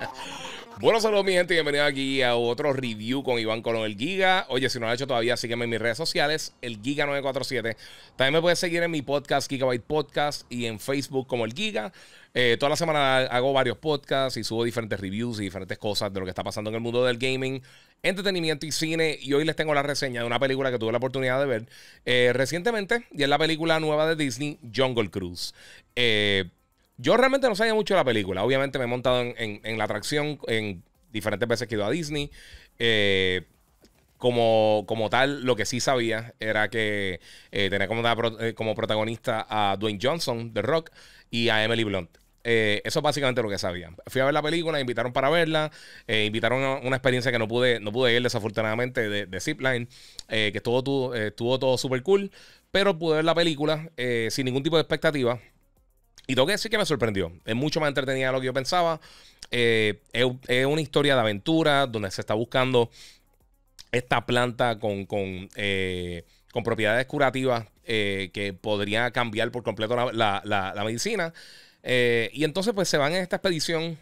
bueno, saludos mi gente, Bienvenido aquí a otro review con Iván Colón el Giga. Oye, si no lo has hecho todavía, sígueme en mis redes sociales, el Giga947. También me puedes seguir en mi podcast, Gigabyte Podcast, y en Facebook como el Giga. Eh, toda la semana hago varios podcasts y subo diferentes reviews y diferentes cosas de lo que está pasando en el mundo del gaming, entretenimiento y cine. Y hoy les tengo la reseña de una película que tuve la oportunidad de ver eh, recientemente, y es la película nueva de Disney, Jungle Cruise. Eh, yo realmente no sabía mucho de la película. Obviamente me he montado en, la atracción en diferentes veces que he ido a Disney. Eh, como, como, tal, lo que sí sabía era que eh, tenía eh, como, protagonista a Dwayne Johnson, The Rock, y a Emily Blunt. eso es básicamente lo que sabía. Fui a ver la película, invitaron para verla, invitaron a una experiencia que no pude, no pude ir desafortunadamente de, de Zipline, que estuvo, estuvo todo súper cool, pero pude ver la película sin ningún tipo de expectativa. Y tengo que decir que me sorprendió. Es mucho más entretenida de lo que yo pensaba. Eh, es, una historia de aventura donde se está buscando esta planta con, con, eh, propiedades curativas eh, que podría cambiar por completo la, medicina. y entonces pues se van en esta expedición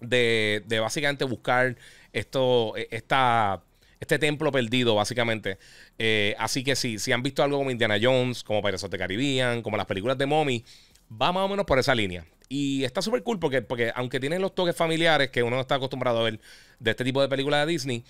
de, básicamente buscar esto, e, esta este templo perdido, básicamente. así que sí, si han visto algo como Indiana Jones, como Piratas de Caribbean, como las películas de Mommy, va más o menos por esa línea. Y está súper cool porque, porque aunque tiene los toques familiares que uno no está acostumbrado a ver de este tipo de películas de Disney,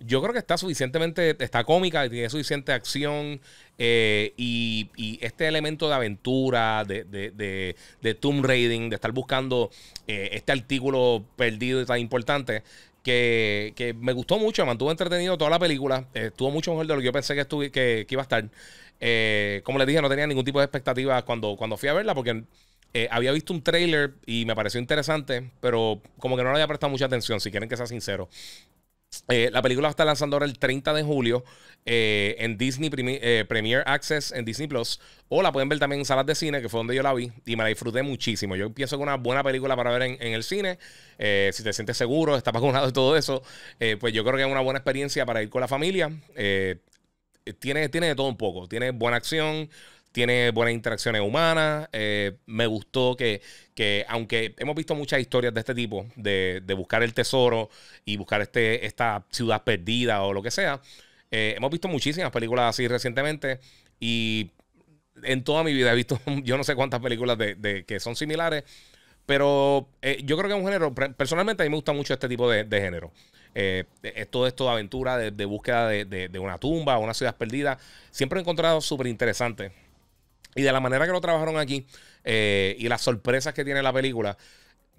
yo creo que está suficientemente, está cómica, tiene suficiente acción eh, y, este elemento de aventura, de, de, de, de tomb raiding, de estar buscando eh, este artículo perdido y tan importante, que, me gustó mucho, me mantuvo entretenido toda la película. Eh, estuvo mucho mejor de lo que yo pensé que, que, iba a estar. Eh, como les dije, no tenía ningún tipo de expectativas cuando, cuando fui a verla porque eh, había visto un trailer y me pareció interesante, pero como que no le había prestado mucha atención, si quieren que sea sincero. Eh, la película está lanzando ahora el 30 de julio eh, en Disney eh, Premier Access, en Disney Plus. O la pueden ver también en salas de cine, que fue donde yo la vi y me la disfruté muchísimo. Yo pienso que una buena película para ver en, el cine, si te sientes seguro, estás vacunado y todo eso, pues yo creo que es una buena experiencia para ir con la familia. tiene, tiene de todo un poco. Tiene buena acción, tiene buenas interacciones humanas. Eh, me gustó que, aunque hemos visto muchas historias de este tipo, de, buscar el tesoro y buscar este, esta ciudad perdida o lo que sea, eh, hemos visto muchísimas películas así recientemente y en toda mi vida he visto yo no sé cuántas películas de, que son similares, pero eh, yo creo que es un género, personalmente a mí me gusta mucho este tipo de, género. todo esto de aventura, de, búsqueda de, de, una tumba, una ciudad perdida, siempre he encontrado súper interesante y de la manera que lo trabajaron aquí eh, y las sorpresas que tiene la película,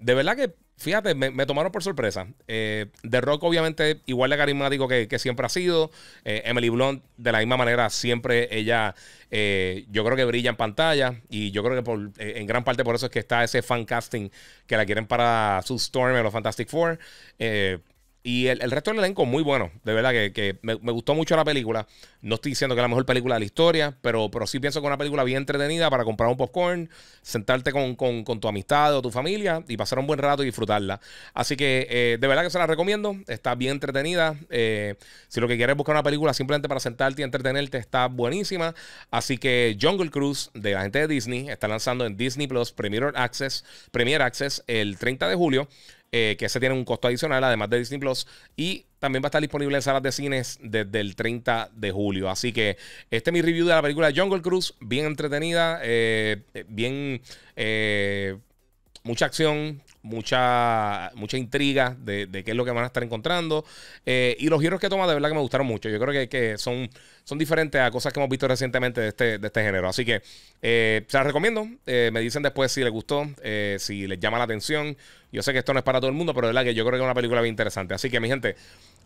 de verdad que, fíjate, me, tomaron por sorpresa. Eh, The Rock, obviamente, igual de carismático que, siempre ha sido. Eh, Emily Blunt, de la misma manera, siempre ella, yo creo que brilla en pantalla. Y yo creo que por, en gran parte por eso es que está ese fan casting que la quieren para su Storm en los Fantastic Four. Y el, resto del elenco muy bueno. De verdad que, me, gustó mucho la película. No estoy diciendo que es la mejor película de la historia, pero, pero sí pienso que es una película bien entretenida para comprar un popcorn, sentarte con, tu amistad o tu familia y pasar un buen rato y disfrutarla. Así que eh, de verdad que se la recomiendo. Está bien entretenida. Eh, si lo que quieres es buscar una película simplemente para sentarte y entretenerte, está buenísima. Así que Jungle Cruise de la gente de Disney está lanzando en Disney Plus Premier Access, Premier Access el 30 de julio. Eh, que ese tiene un costo adicional, además de Disney Plus. Y también va a estar disponible en salas de cines desde el 30 de julio. Así que este es mi review de la película Jungle Cruise. Bien entretenida, eh, eh, bien. mucha acción, mucha, mucha intriga de, qué es lo que van a estar encontrando. y los giros que toma, de verdad que me gustaron mucho. Yo creo que, son, son diferentes a cosas que hemos visto recientemente de este, este género. Así que se las recomiendo. me dicen después si les gustó, si les llama la atención. Yo sé que esto no es para todo el mundo, pero de verdad que yo creo que es una película bien interesante. Así que, mi gente,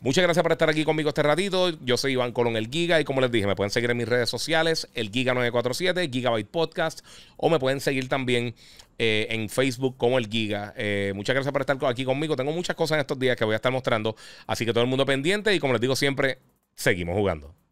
muchas gracias por estar aquí conmigo este ratito. Yo soy Iván Colón, el Giga, y como les dije, me pueden seguir en mis redes sociales, el Giga947, Gigabyte Podcast, o me pueden seguir también eh, en Facebook como el Giga. Eh, muchas gracias por estar aquí conmigo. Tengo muchas cosas en estos días que voy a estar mostrando, así que todo el mundo pendiente y como les digo siempre, seguimos jugando.